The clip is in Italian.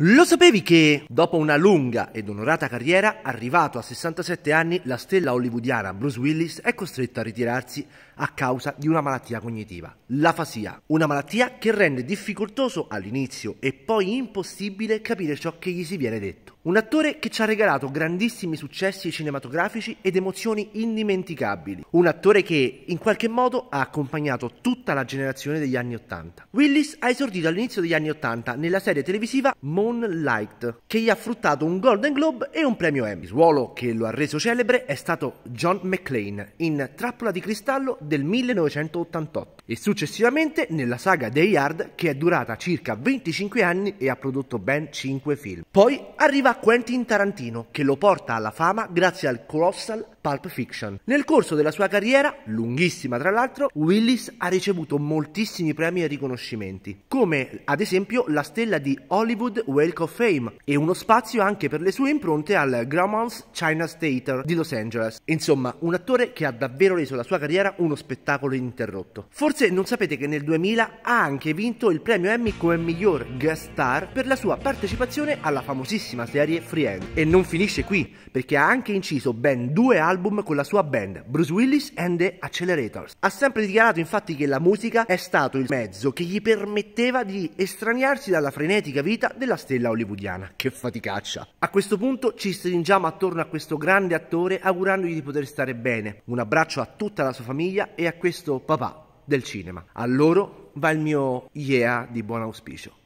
Lo sapevi che, dopo una lunga ed onorata carriera, arrivato a 67 anni, la stella hollywoodiana Bruce Willis è costretto a ritirarsi a causa di una malattia cognitiva, l'afasia, una malattia che rende difficoltoso all'inizio e poi impossibile capire ciò che gli si viene detto. Un attore che ci ha regalato grandissimi successi cinematografici ed emozioni indimenticabili. Un attore che, in qualche modo, ha accompagnato tutta la generazione degli anni Ottanta. Willis ha esordito all'inizio degli anni Ottanta nella serie televisiva Moonlight, che gli ha fruttato un Golden Globe e un premio Emmy. Il ruolo che lo ha reso celebre è stato John McClane in Trappola di cristallo del 1988 e successivamente nella saga Day Yard che è durata circa 25 anni e ha prodotto ben 5 film. Poi arriva Quentin Tarantino, che lo porta alla fama grazie al colossal Pulp Fiction. Nel corso della sua carriera, lunghissima tra l'altro, Willis ha ricevuto moltissimi premi e riconoscimenti, come ad esempio la stella di Hollywood Walk of Fame e uno spazio anche per le sue impronte al Graumont's China Theater di Los Angeles. Insomma, un attore che ha davvero reso la sua carriera uno spettacolo ininterrotto. Forse non sapete che nel 2000 ha anche vinto il premio Emmy come miglior guest star per la sua partecipazione alla famosissima serie Free E non finisce qui, perché ha anche inciso ben due album album con la sua band, Bruce Willis and the Accelerators. Ha sempre dichiarato infatti che la musica è stato il mezzo che gli permetteva di estraniarsi dalla frenetica vita della stella hollywoodiana. Che faticaccia! A questo punto ci stringiamo attorno a questo grande attore augurandogli di poter stare bene. Un abbraccio a tutta la sua famiglia e a questo papà del cinema. A loro va il mio yeah di buon auspicio.